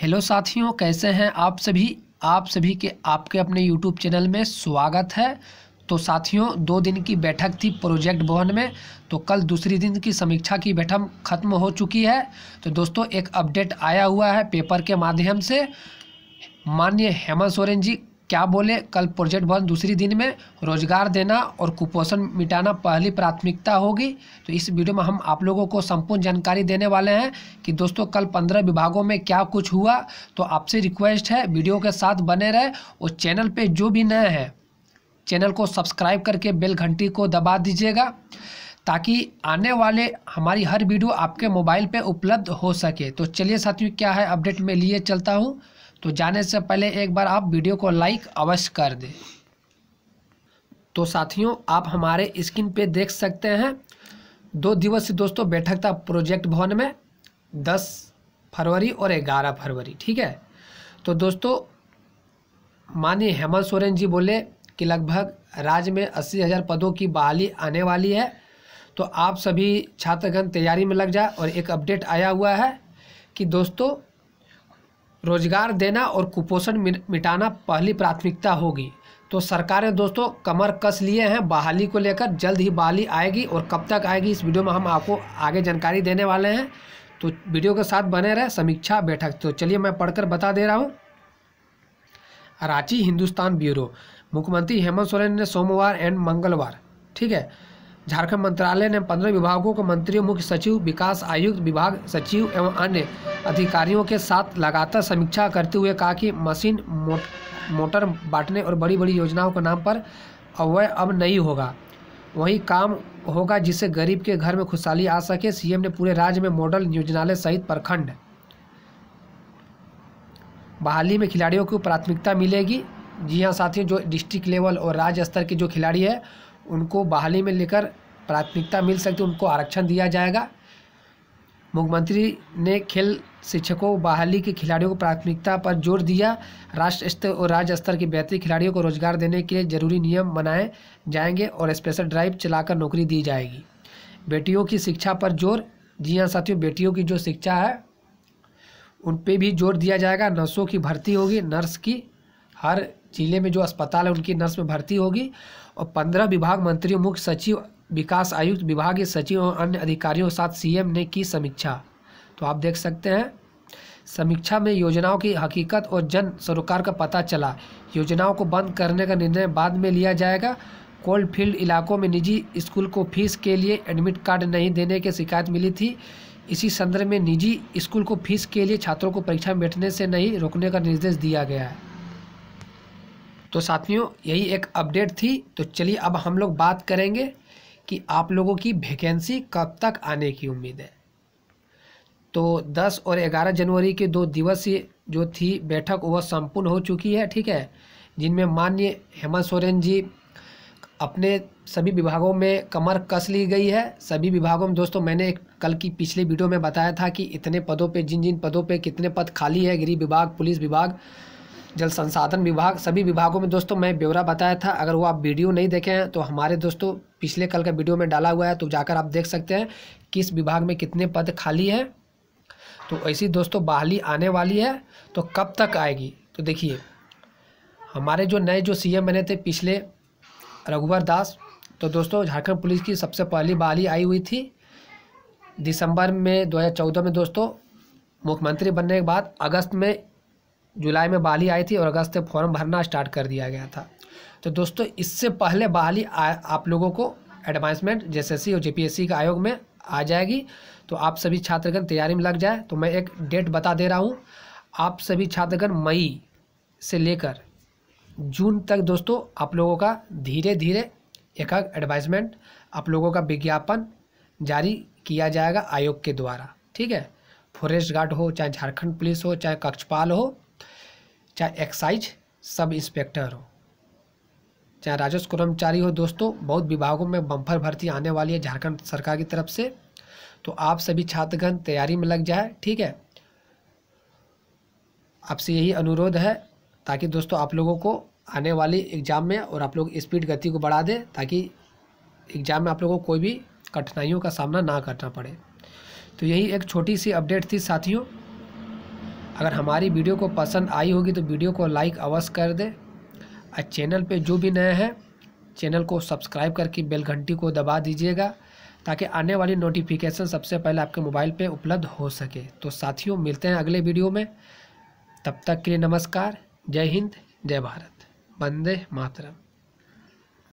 hello साथियों कैसे हैं आप सभी आप सभी के आपके अपने यूट्यूब चैनल में स्वागत है तो साथियों दो दिन की बैठक थी प्रोजेक्ट भवन में तो कल दूसरी दिन की समीक्षा की बैठक खत्म हो चुकी है तो दोस्तों एक अपडेट आया हुआ है पेपर के माध्यम से माननीय हेमंत सोरेन जी क्या बोले कल प्रोजेक्ट भवन दूसरी दिन में रोजगार देना और कुपोषण मिटाना पहली प्राथमिकता होगी तो इस वीडियो में हम आप लोगों को संपूर्ण जानकारी देने वाले हैं कि दोस्तों कल पंद्रह विभागों में क्या कुछ हुआ तो आपसे रिक्वेस्ट है वीडियो के साथ बने रहे और चैनल पर जो भी नए हैं चैनल को सब्सक्राइब करके बेल घंटी को दबा दीजिएगा ताकि आने वाले हमारी हर वीडियो आपके मोबाइल पर उपलब्ध हो सके तो चलिए साथियों क्या है अपडेट में लिए चलता हूँ तो जाने से पहले एक बार आप वीडियो को लाइक अवश्य कर दें तो साथियों आप हमारे स्क्रीन पे देख सकते हैं दो दिवसीय दोस्तों बैठक था प्रोजेक्ट भवन में दस फरवरी और ग्यारह फरवरी ठीक है तो दोस्तों माननीय हेमंत सोरेन जी बोले कि लगभग राज्य में अस्सी हज़ार पदों की बहाली आने वाली है तो आप सभी छात्रगण तैयारी में लग जाए और एक अपडेट आया हुआ है कि दोस्तों रोजगार देना और कुपोषण मिटाना पहली प्राथमिकता होगी तो सरकारें दोस्तों कमर कस लिए हैं बहाली को लेकर जल्द ही बहाली आएगी और कब तक आएगी इस वीडियो में हम आपको आगे जानकारी देने वाले हैं तो वीडियो के साथ बने रहे समीक्षा बैठक तो चलिए मैं पढ़कर बता दे रहा हूँ रांची हिंदुस्तान ब्यूरो मुख्यमंत्री हेमंत सोरेन ने सोमवार एंड मंगलवार ठीक है झारखंड मंत्रालय ने पंद्रह विभागों को मंत्रियों मुख्य सचिव विकास आयुक्त विभाग सचिव एवं अन्य अधिकारियों के साथ लगातार समीक्षा करते हुए कहा कि मशीन मोट, मोटर बांटने और बड़ी बड़ी योजनाओं के नाम पर अवय अब नहीं होगा वही काम होगा जिससे गरीब के घर में खुशहाली आ सके सीएम ने पूरे राज्य में मॉडल नियोजनालय सहित प्रखंड बहाली में खिलाड़ियों को प्राथमिकता मिलेगी जी हाँ साथियों जो डिस्ट्रिक्ट लेवल और राज्य स्तर के जो खिलाड़ी है उनको बहाली में लेकर प्राथमिकता मिल सकती है उनको आरक्षण दिया जाएगा मुख्यमंत्री ने खेल शिक्षकों बहाली के खिलाड़ियों को प्राथमिकता पर जोर दिया राष्ट्र स्तर और राज्य स्तर के बेहतरीन खिलाड़ियों को रोजगार देने के लिए जरूरी नियम बनाए जाएंगे और स्पेशल ड्राइव चलाकर नौकरी दी जाएगी बेटियों की शिक्षा पर जोर जी हाँ साथियों बेटियों की जो शिक्षा है उन पर भी जोर दिया जाएगा नर्सों की भर्ती होगी नर्स की हर जिले में जो अस्पताल है उनकी नर्स में भर्ती होगी और पंद्रह विभाग मंत्रियों मुख्य सचिव विकास आयुक्त विभागीय सचिव और अन्य अधिकारियों के साथ सीएम ने की समीक्षा तो आप देख सकते हैं समीक्षा में योजनाओं की हकीकत और जन सरोकार का पता चला योजनाओं को बंद करने का निर्णय बाद में लिया जाएगा कोल्ड फील्ड इलाकों में निजी स्कूल को फीस के लिए एडमिट कार्ड नहीं देने की शिकायत मिली थी इसी संदर्भ में निजी स्कूल को फीस के लिए छात्रों को परीक्षा में बैठने से नहीं रोकने का निर्देश दिया गया है तो साथियों यही एक अपडेट थी तो चलिए अब हम लोग बात करेंगे कि आप लोगों की वैकेंसी कब तक आने की उम्मीद है तो 10 और 11 जनवरी के दो दिवसीय जो थी बैठक वह संपूर्ण हो चुकी है ठीक है जिनमें माननीय हेमंत सोरेन जी अपने सभी विभागों में कमर कस ली गई है सभी विभागों में दोस्तों मैंने एक कल की पिछली वीडियो में बताया था कि इतने पदों पे जिन जिन पदों पे कितने पद खाली है गृह विभाग पुलिस विभाग जल संसाधन विभाग सभी विभागों में दोस्तों मैं ब्यौरा बताया था अगर वो आप वीडियो नहीं देखे हैं तो हमारे दोस्तों पिछले कल का वीडियो में डाला हुआ है तो जाकर आप देख सकते हैं किस विभाग में कितने पद खाली हैं तो ऐसी दोस्तों बहाली आने वाली है तो कब तक आएगी तो देखिए हमारे जो नए जो सी बने थे पिछले रघुवर दास तो दोस्तों झारखंड पुलिस की सबसे पहली बहाली आई हुई थी दिसंबर में 2014 में दोस्तों मुख्यमंत्री बनने के बाद अगस्त में जुलाई में बहाली आई थी और अगस्त से फॉर्म भरना स्टार्ट कर दिया गया था तो दोस्तों इससे पहले बहाली आप लोगों को एडवांसमेंट जेएसएससी और जेपीएससी के आयोग में आ जाएगी तो आप सभी छात्रगण तैयारी में लग जाए तो मैं एक डेट बता दे रहा हूँ आप सभी छात्रगण मई से लेकर जून तक दोस्तों आप लोगों का धीरे धीरे एक एडवाइजमेंट आप लोगों का विज्ञापन जारी किया जाएगा आयोग के द्वारा ठीक है फॉरेस्ट गार्ड हो चाहे झारखंड पुलिस हो चाहे कक्षपाल हो चाहे एक्साइज सब इंस्पेक्टर हो चाहे राजस्व कर्मचारी हो दोस्तों बहुत विभागों में बम्फर भर्ती आने वाली है झारखंड सरकार की तरफ से तो आप सभी छात्रगण तैयारी में लग जाए ठीक है आपसे यही अनुरोध है ताकि दोस्तों आप लोगों को आने वाली एग्ज़ाम में और आप लोग स्पीड गति को बढ़ा दें ताकि एग्ज़ाम में आप लोगों को कोई भी कठिनाइयों का सामना ना करना पड़े तो यही एक छोटी सी अपडेट थी साथियों अगर हमारी वीडियो को पसंद आई होगी तो वीडियो को लाइक अवश्य कर दे और चैनल पे जो भी नए हैं चैनल को सब्सक्राइब करके बेल घंटी को दबा दीजिएगा ताकि आने वाली नोटिफिकेशन सबसे पहले आपके मोबाइल पे उपलब्ध हो सके तो साथियों मिलते हैं अगले वीडियो में तब तक के लिए नमस्कार जय हिंद जय भारत वंदे मातरम